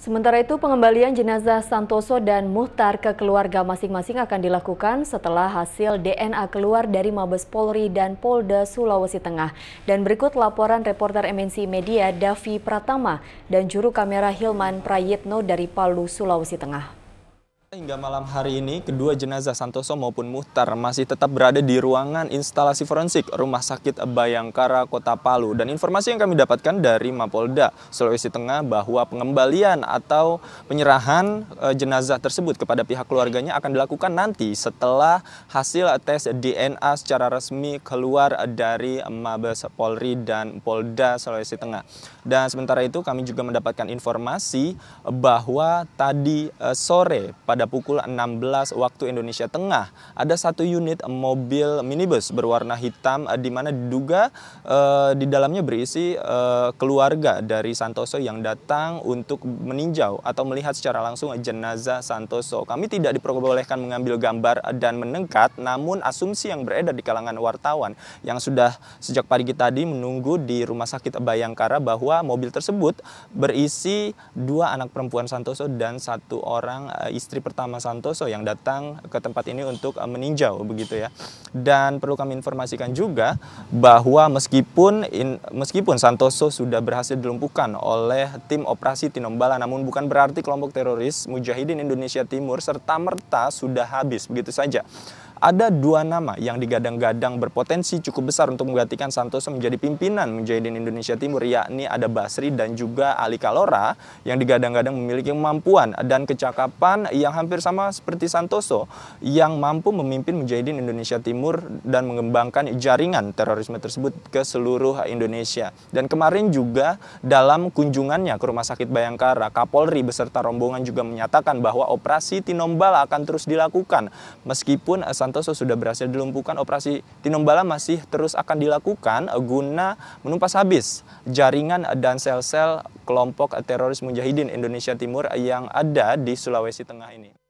Sementara itu, pengembalian jenazah Santoso dan Muhtar ke keluarga masing-masing akan dilakukan setelah hasil DNA keluar dari Mabes Polri dan Polda Sulawesi Tengah. Dan berikut laporan reporter MNC Media Davi Pratama dan juru kamera Hilman Prayitno dari Palu, Sulawesi Tengah hingga malam hari ini, kedua jenazah Santoso maupun Muhtar masih tetap berada di ruangan instalasi forensik Rumah Sakit Bayangkara Kota Palu. Dan informasi yang kami dapatkan dari Mapolda Sulawesi Tengah bahwa pengembalian atau penyerahan e, jenazah tersebut kepada pihak keluarganya akan dilakukan nanti setelah hasil tes DNA secara resmi keluar dari Mabes Polri dan Polda Sulawesi Tengah. Dan sementara itu kami juga mendapatkan informasi bahwa tadi e, sore pada pukul 16 waktu Indonesia Tengah ada satu unit mobil minibus berwarna hitam eh, di mana diduga eh, di dalamnya berisi eh, keluarga dari Santoso yang datang untuk meninjau atau melihat secara langsung jenazah Santoso. Kami tidak diperbolehkan mengambil gambar dan menengkat namun asumsi yang beredar di kalangan wartawan yang sudah sejak pagi tadi menunggu di Rumah Sakit Bayangkara bahwa mobil tersebut berisi dua anak perempuan Santoso dan satu orang istri pertama Pratama Santoso yang datang ke tempat ini untuk eh, meninjau begitu ya. Dan perlu kami informasikan juga bahwa meskipun in, meskipun Santoso sudah berhasil dilumpuhkan oleh tim operasi Tinombala namun bukan berarti kelompok teroris Mujahidin Indonesia Timur serta merta sudah habis begitu saja. Ada dua nama yang digadang-gadang berpotensi cukup besar untuk menggantikan Santoso menjadi pimpinan Mujahidin Indonesia Timur, yakni ada Basri dan juga Ali Kalora yang digadang-gadang memiliki kemampuan dan kecakapan yang hampir sama seperti Santoso yang mampu memimpin Mujahidin Indonesia Timur dan mengembangkan jaringan terorisme tersebut ke seluruh Indonesia. Dan kemarin juga dalam kunjungannya ke Rumah Sakit Bayangkara, Kapolri beserta rombongan juga menyatakan bahwa operasi Tinombala akan terus dilakukan meskipun Santoso Santoso sudah berhasil dilumpuhkan, operasi Tinombala masih terus akan dilakukan guna menumpas habis jaringan dan sel-sel kelompok teroris Mujahidin Indonesia Timur yang ada di Sulawesi Tengah ini.